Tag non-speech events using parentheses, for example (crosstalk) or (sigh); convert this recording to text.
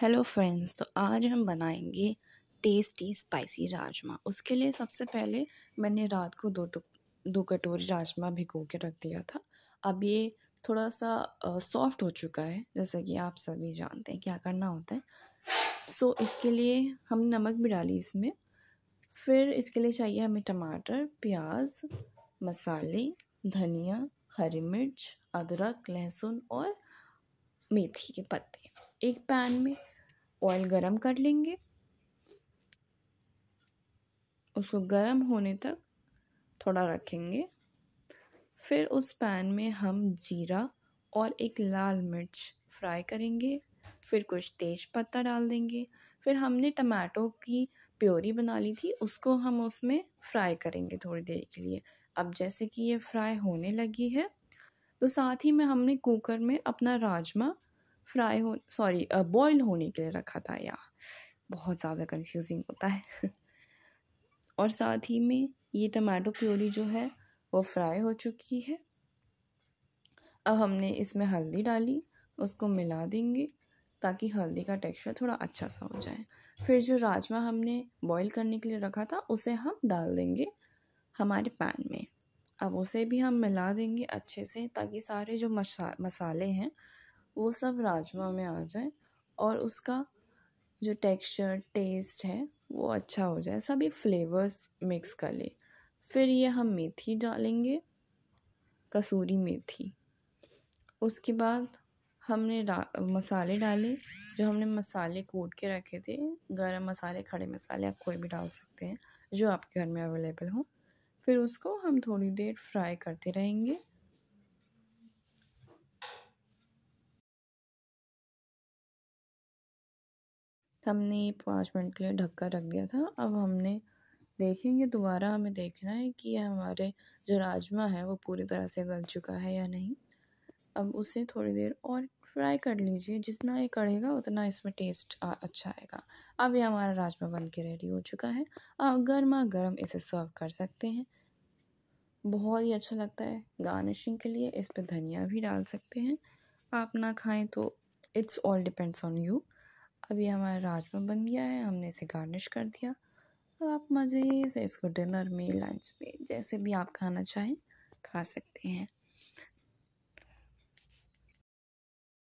hello friends तो आज हम बनाएंगे टेस्टी स्पाइसी राजमा उसके लिए सबसे पहले मैंने रात को दो दो कटोरी राजमा भिगो के रख दिया था अब ये थोड़ा सा सॉफ्ट हो चुका है जैसा कि आप सभी जानते हैं क्या करना होता है सो इसके लिए हम नमक भी डाली इसमें फिर इसके लिए चाहिए हमें टमाटर प्याज मसाले धनिया हरी मिर्च अदरक लहसुन और मेथी के पत्ते एक पैन में ऑयल गरम कर लेंगे उसको गरम होने तक थोड़ा रखेंगे फिर उस पैन में हम जीरा और एक लाल मिर्च फ्राई करेंगे फिर कुछ तेज पत्ता डाल देंगे फिर हमने टमाटो की प्योरी बना ली थी उसको हम उसमें फ्राई करेंगे थोड़ी देर के लिए अब जैसे कि ये फ्राई होने लगी है तो साथ ही में हमने कुकर में अपना राजमा फ्राई हो सॉरी बॉयल होने के लिए रखा था या बहुत ज़्यादा कंफ्यूजिंग होता है (laughs) और साथ ही में ये टमाटो प्योरी जो है वो फ्राई हो चुकी है अब हमने इसमें हल्दी डाली उसको मिला देंगे ताकि हल्दी का टेक्सचर थोड़ा अच्छा सा हो जाए फिर जो राजमा हमने बॉईल करने के लिए रखा था उसे हम डाल देंगे हमारे पैन में अब उसे भी हम मिला देंगे अच्छे से ताकि सारे जो मसा मसाले हैं वो सब राजमा में आ जाए और उसका जो टेक्सचर टेस्ट है वो अच्छा हो जाए सभी फ्लेवर्स मिक्स कर ले फिर ये हम मेथी डालेंगे कसूरी मेथी उसके बाद हमने मसाले डाले जो हमने मसाले कूट के रखे थे गरम मसाले खड़े मसाले आप कोई भी डाल सकते हैं जो आपके घर में अवेलेबल हो फिर उसको हम थोड़ी देर फ्राई करते रहेंगे हमने पाँच मिनट के लिए ढक्का रख दिया था अब हमने देखेंगे दोबारा हमें देखना है कि हमारे जो राजमा है वो पूरी तरह से गल चुका है या नहीं अब उसे थोड़ी देर और फ्राई कर लीजिए जितना ये कढ़ेगा उतना इसमें टेस्ट आ, अच्छा आएगा अब ये हमारा राजमा बन के रेडी हो चुका है आप गर्मा गर्म इसे सर्व कर सकते हैं बहुत ही अच्छा लगता है गार्निशिंग के लिए इस पर धनिया भी डाल सकते हैं आप ना खाएं तो it's all depends on you अब ये हमारा राजमा बन गया है हमने इसे गार्निश कर दिया अब तो आप मज़े से इसको डिनर में लंच में जैसे भी आप खाना चाहें खा सकते हैं